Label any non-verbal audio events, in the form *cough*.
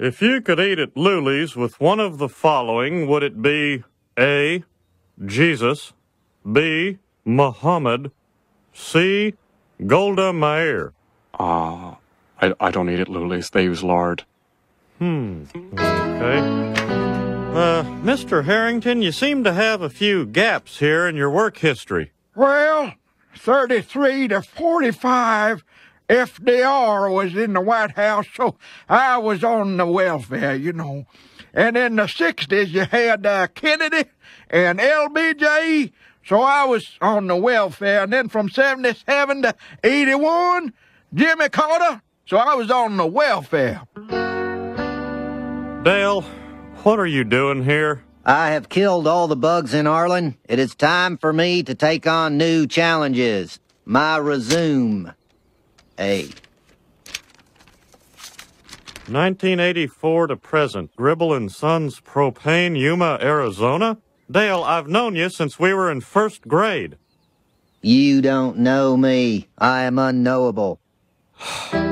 If you could eat at Luli's with one of the following, would it be A. Jesus, B. Muhammad, C. Golda Meir? Ah, uh, I, I don't eat at Luli's. They use lard. Hmm. Okay. Uh, Mr. Harrington, you seem to have a few gaps here in your work history. Well, 33 to 45 FDR was in the White House, so I was on the welfare, you know. And in the 60s, you had uh, Kennedy and LBJ, so I was on the welfare. And then from 77 to 81, Jimmy Carter, so I was on the welfare. Dale, what are you doing here? I have killed all the bugs in Arlen. It is time for me to take on new challenges. My resume. A. 1984 to present, Gribble and Sons Propane, Yuma, Arizona. Dale, I've known you since we were in first grade. You don't know me. I am unknowable. *sighs*